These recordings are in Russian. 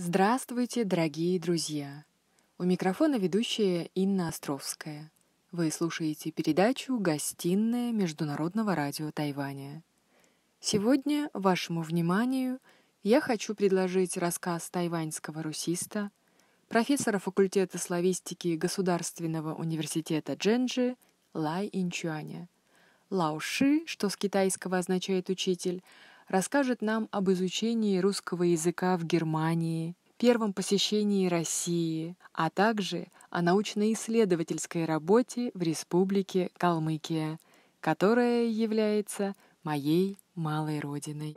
Здравствуйте, дорогие друзья! У микрофона ведущая Инна Островская. Вы слушаете передачу «Гостиная Международного радио Тайваня». Сегодня вашему вниманию я хочу предложить рассказ тайваньского русиста, профессора факультета славистики Государственного университета Дженджи Лай Инчуаня. Ши, что с китайского означает «учитель», расскажет нам об изучении русского языка в Германии, первом посещении России, а также о научно-исследовательской работе в Республике Калмыкия, которая является моей малой родиной.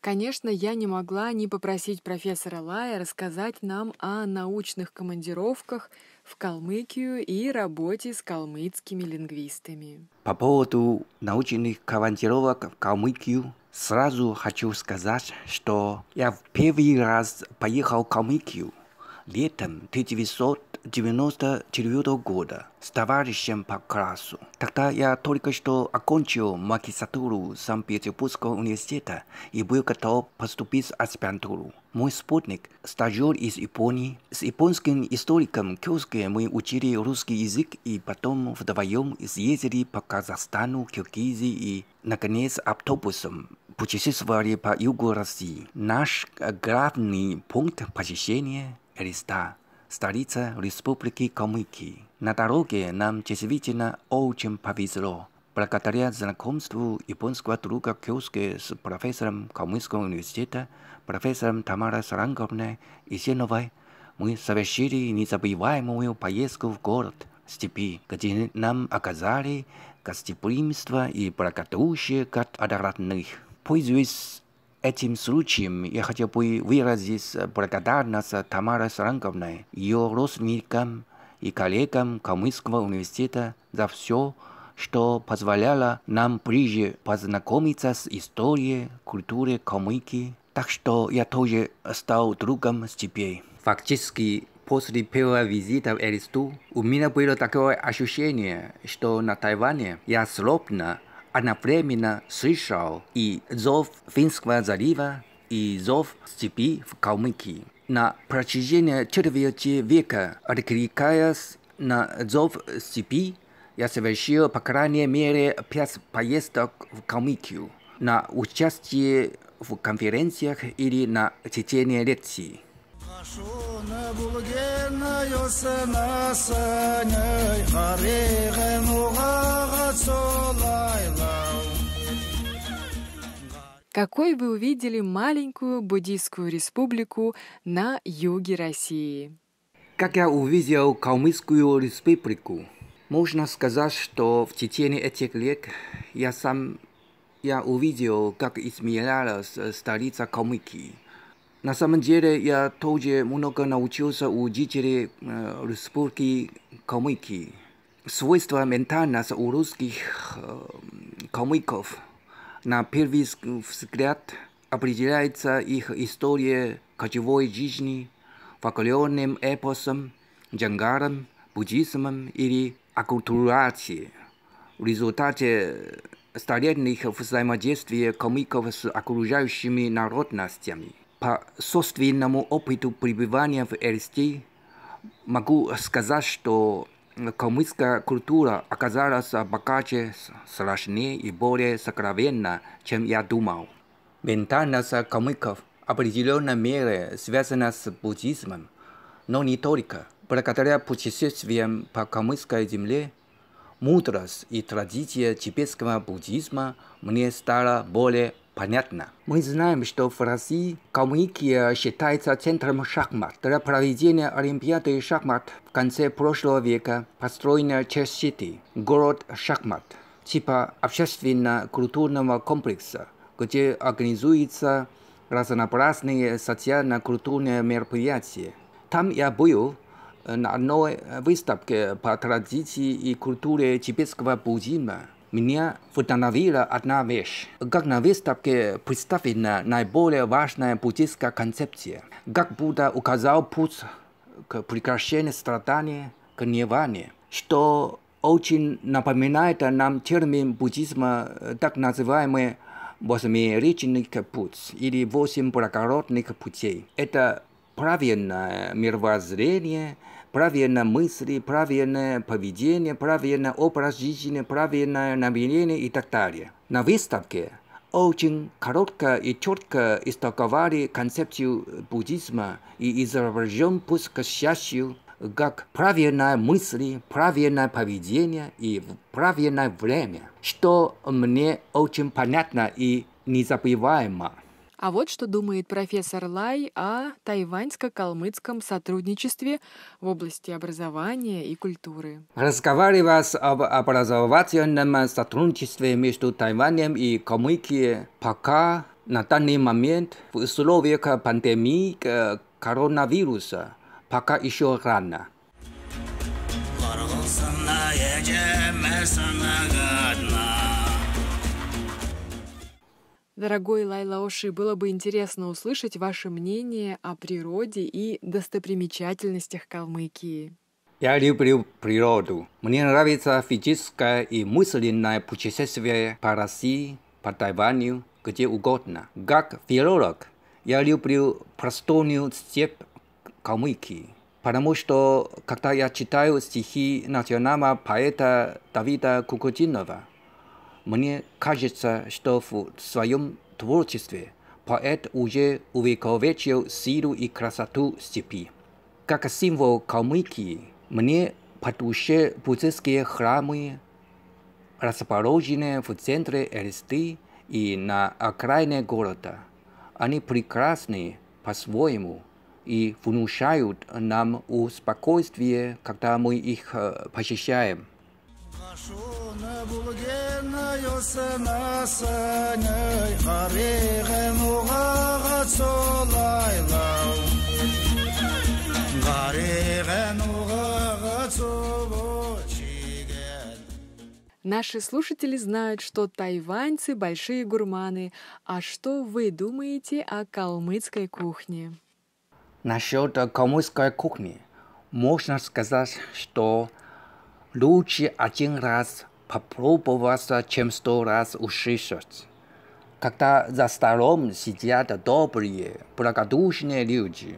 Конечно, я не могла не попросить профессора Лая рассказать нам о научных командировках в Калмыкию и работе с калмыцкими лингвистами. По поводу научных командировок в Калмыкию, сразу хочу сказать, что я в первый раз поехал в Калмыкию летом 1900 1994 года с товарищем по классу. Тогда я только что окончил магистратуру Санкт-Петербургского университета и был готов поступить в аспирантуру. Мой спутник, стажер из Японии, с японским историком Кёске мы учили русский язык и потом вдвоем съездили по Казахстану, Киргизии и, наконец, автобусом путешествовали по югу России. Наш главный пункт посещения – Элиста столица Республики Камыки. На дороге нам действительно очень повезло. Благодаря знакомству японского друга Кёске с профессором Камыского университета, профессором Тамара Саранговной и Сеновой, мы совершили незабываемую поездку в город степи, где нам оказали гостеприимство и благодушие от родных. Пользуясь Этим случаем я хотел бы выразить благодарность Тамаре Саранковне, ее родственникам и коллегам Камыского университета за все, что позволяло нам ближе познакомиться с историей, культурой Камыки. Так что я тоже стал другом степей. Фактически, после первого визита в Элисту у меня было такое ощущение, что на Тайване я словно одновременно слышал и зов Финского залива, и зов степи в Калмыкии. На протяжении четверти века, откликаясь на зов степи, я совершил по крайней мере пять поездок в Калмыкию на участие в конференциях или на чтение лекций. Какой вы увидели маленькую буддийскую республику на юге России? Как я увидел Калмыцкую республику, можно сказать, что в течение этих лет я сам я увидел, как изменялась столица Калмыкии. Na samym dziele ja tołdzie mnogo nauczył się u dziedziny Ruspórki Komiki. Swojstwa mentalne są u komików. Na pierwszy wzgląd определяется ich historia kaczywoj dziedziny, fakulionym eposem, dżangarem, buddhizmem ili akulturacji. W rezultacie starożytnych wzajemnictw komików z akurujającymi narodnościami. по собственному опыту пребывания в РСТ могу сказать, что калмыцкая культура оказалась богаче, сложнее и более сокровенна, чем я думал. Ментальность калмыков в определенной мере связана с буддизмом, но не только. Благодаря путешествиям по калмыцкой земле, мудрость и традиция тибетского буддизма мне стала более понятно. Мы знаем, что в России Калмыкия считается центром шахмат. Для проведения Олимпиады шахмат в конце прошлого века построена часть Черсити, город шахмат, типа общественно-культурного комплекса, где организуются разнообразные социально-культурные мероприятия. Там я был э, на одной выставке по традиции и культуре тибетского буддизма меня вдохновила одна вещь. Как на выставке представлена наиболее важная буддийская концепция. Как Будда указал путь к прекращению страданий, к нирване, что очень напоминает нам термин буддизма, так называемый восьмеричный путь или восемь благородных путей. Это правильное мировоззрение, правильные мысли, правильное поведение, правильный образ жизни, правильное намерение и так далее. На выставке очень коротко и четко истолковали концепцию буддизма и изображен путь к счастью как правильная мысли, правильное поведение и правильное время, что мне очень понятно и незабываемо. А вот что думает профессор Лай о тайваньско-калмыцком сотрудничестве в области образования и культуры. Разговаривая об образовательном сотрудничестве между Тайванем и Калмыкией, пока на данный момент в условиях пандемии э, коронавируса пока еще рано. Yorulsun da gece mesana kadar Дорогой Лайлаоши, было бы интересно услышать ваше мнение о природе и достопримечательностях Калмыкии. Я люблю природу. Мне нравится физическое и мысленное путешествие по России, по Тайваню, где угодно. Как филолог, я люблю простую степь Калмыкии. Потому что, когда я читаю стихи национального поэта Давида Кукутинова, мне кажется, что в своем творчестве поэт уже увековечил силу и красоту степи. Как символ Калмыкии, мне по душе буддийские храмы, расположенные в центре Элисты и на окраине города. Они прекрасны по-своему и внушают нам спокойствие, когда мы их э, посещаем. Хорошо. Наши слушатели знают, что тайваньцы большие гурманы. А что вы думаете о калмыцкой кухне? Насчет э, калмыцкой кухни можно сказать, что лучше один раз попробоваться, чем сто раз услышать. Когда за столом сидят добрые, благодушные люди,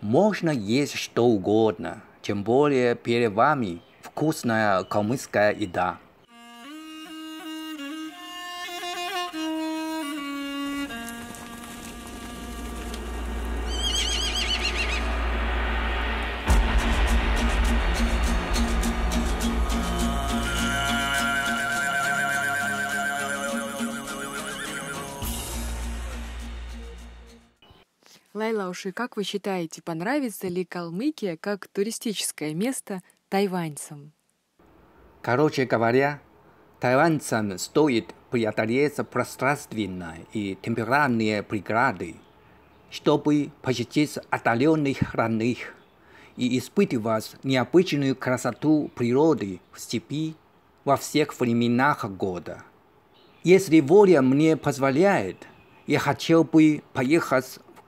можно есть что угодно, тем более перед вами вкусная калмыцкая еда. Тайлауши, как вы считаете, понравится ли Калмыкия как туристическое место тайваньцам? Короче говоря, тайваньцам стоит преодолеть пространственные и температурные преграды, чтобы посетить отдаленных родных и испытывать необычную красоту природы в степи во всех временах года. Если воля мне позволяет, я хотел бы поехать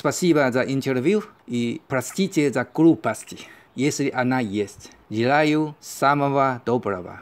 Спасибо за интервью и простите за глупости, если она есть. Желаю самого доброго.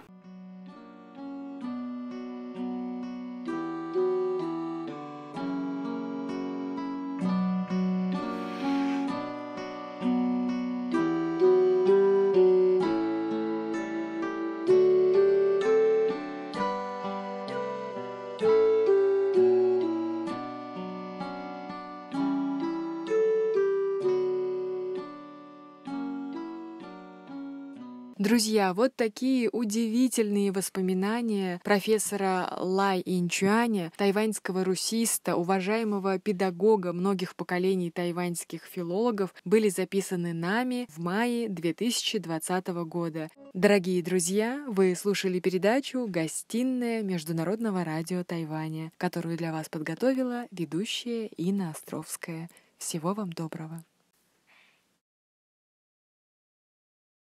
Друзья, вот такие удивительные воспоминания профессора Лай Инчуаня, тайваньского русиста, уважаемого педагога многих поколений тайваньских филологов, были записаны нами в мае 2020 года. Дорогие друзья, вы слушали передачу «Гостиная Международного радио Тайваня», которую для вас подготовила ведущая Инна Островская. Всего вам доброго!